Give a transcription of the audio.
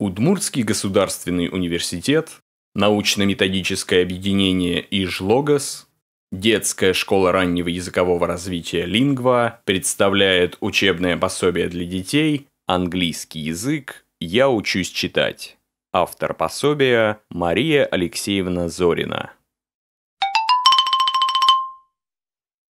Удмуртский государственный университет, научно-методическое объединение «Ижлогос», Детская школа раннего языкового развития «Лингва» представляет учебное пособие для детей «Английский язык. Я учусь читать». Автор пособия Мария Алексеевна Зорина.